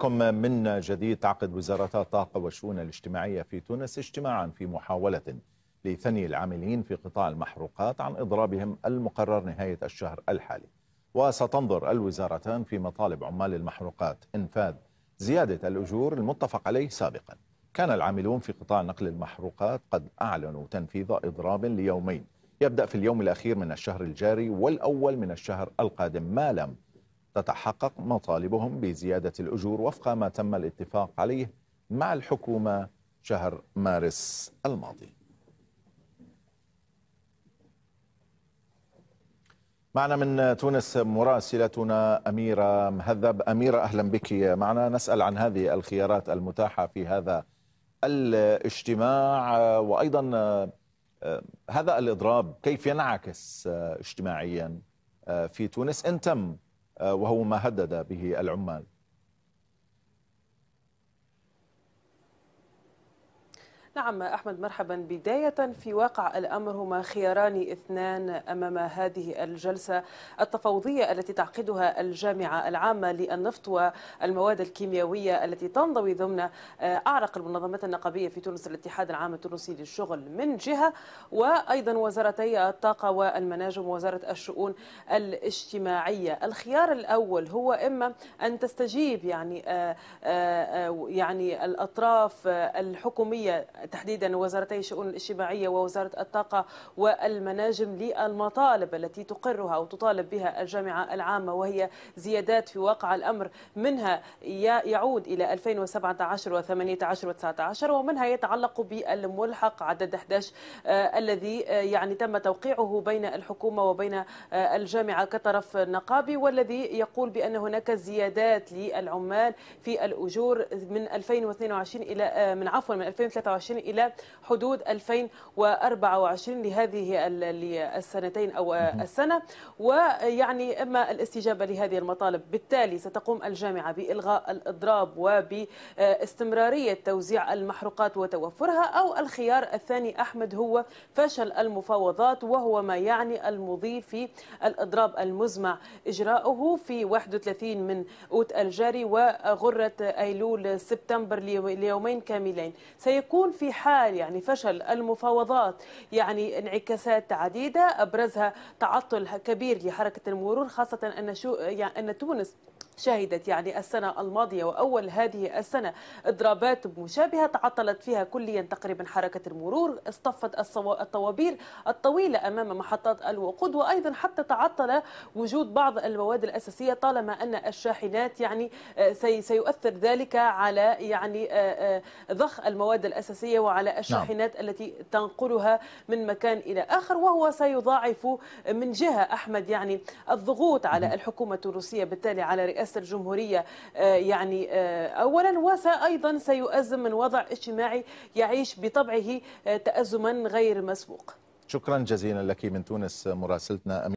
كم من جديد تعقد وزارتا الطاقة والشؤون الاجتماعية في تونس اجتماعا في محاولة لثني العاملين في قطاع المحروقات عن إضرابهم المقرر نهاية الشهر الحالي وستنظر الوزارتان في مطالب عمال المحروقات إنفاذ زيادة الأجور المتفق عليه سابقا كان العاملون في قطاع نقل المحروقات قد أعلنوا تنفيذ إضراب ليومين يبدأ في اليوم الأخير من الشهر الجاري والأول من الشهر القادم ما لم تتحقق مطالبهم بزيادة الأجور وفق ما تم الاتفاق عليه مع الحكومة شهر مارس الماضي معنا من تونس مراسلتنا أميرة مهذب أميرة أهلا بك معنا نسأل عن هذه الخيارات المتاحة في هذا الاجتماع وأيضا آه، هذا الإضراب كيف ينعكس آه، اجتماعيا آه، في تونس إن تم آه، وهو ما هدد به العمال نعم أحمد مرحبا بداية في واقع الأمر هما خياران اثنان أمام هذه الجلسة التفاوضية التي تعقدها الجامعة العامة للنفط والمواد الكيميائية التي تنضوي ضمن آه، أعرق المنظمات النقابية في تونس الاتحاد العام التونسي للشغل من جهة وأيضا وزارتي الطاقة والمناجم ووزارة الشؤون الاجتماعية الخيار الأول هو إما أن تستجيب يعني آه، آه، يعني الأطراف الحكومية تحديدا وزارتي الشؤون الاجتماعية ووزارة الطاقة والمناجم للمطالب التي تقرها او تطالب بها الجامعة العامة وهي زيادات في واقع الأمر منها يعود إلى 2017 و18 و19 ومنها يتعلق بالملحق عدد 11 آه، الذي آه، يعني تم توقيعه بين الحكومة وبين آه، الجامعة كطرف نقابي والذي يقول بأن هناك زيادات للعمال في الأجور من 2022 إلى من عفوا من 2023 2023 إلى حدود 2024 لهذه السنتين أو السنة ويعني إما الاستجابة لهذه المطالب بالتالي ستقوم الجامعة بإلغاء الإضراب وباستمرارية توزيع المحروقات وتوفرها أو الخيار الثاني أحمد هو فشل المفاوضات وهو ما يعني المضي في الإضراب المزمع إجراؤه في 31 من أوت الجاري وغرة أيلول سبتمبر ليومين كاملين سيكون في حال يعني فشل المفاوضات يعني انعكاسات عديدة أبرزها تعطل كبير لحركة المرور خاصة أن شو يعني أن تونس شهدت يعني السنة الماضية وأول هذه السنة إضرابات مشابهة تعطلت فيها كليا تقريبا حركة المرور اصطفت الطوابير الطويلة أمام محطات الوقود وأيضا حتى تعطل وجود بعض المواد الأساسية طالما أن الشاحنات يعني آه، سيؤثر ذلك على يعني آه، آه، ضخ المواد الأساسية وعلى نعم. الشاحنات نعم. التي تنقلها من مكان إلى آخر وهو سيضاعف من جهة أحمد يعني الضغوط على الحكومة الروسية بالتالي على رئاسة رئاسة الجمهورية آه، يعني آه، أولا وأيضا سيؤزم من وضع اجتماعي يعيش بطبعه آه، تأزما غير مسبوق شكرا جزيلا لك من تونس مراسلتنا